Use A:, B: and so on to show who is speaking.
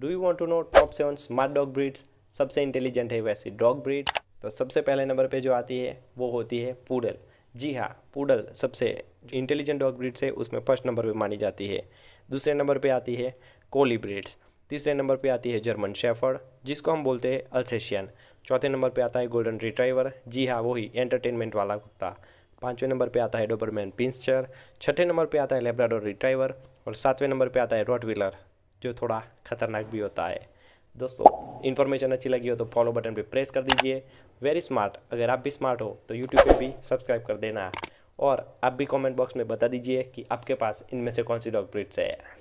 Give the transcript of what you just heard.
A: Do you want to know top seven smart dog breeds? सबसे intelligent है वैसे dog breeds तो सबसे पहले नंबर पे जो आती है वो होती है पूडल जी हाँ पूडल सबसे इंटेलिजेंट डॉग ब्रीड्स है उसमें फर्स्ट नंबर पे मानी जाती है दूसरे नंबर पे आती है कोली ब्रीड्स तीसरे नंबर पे आती है जर्मन शेफर्ड जिसको हम बोलते हैं अल्सेशियन चौथे नंबर पे आता है गोल्डन रिट्राइवर जी हाँ वही एंटरटेनमेंट वाला कुत्ता पाँचवें नंबर पे आता है डोबरमैन पिंसचर छठे नंबर पे आता है लेब्राडोर रिट्राइवर और सातवें नंबर पे आता है रॉटविलर जो थोड़ा खतरनाक भी होता है दोस्तों इन्फॉर्मेशन अच्छी लगी हो तो फॉलो बटन पे प्रेस कर दीजिए वेरी स्मार्ट अगर आप भी स्मार्ट हो तो यूट्यूब पे भी सब्सक्राइब कर देना और आप भी कमेंट बॉक्स में बता दीजिए कि आपके पास इनमें से कौन सी डॉग है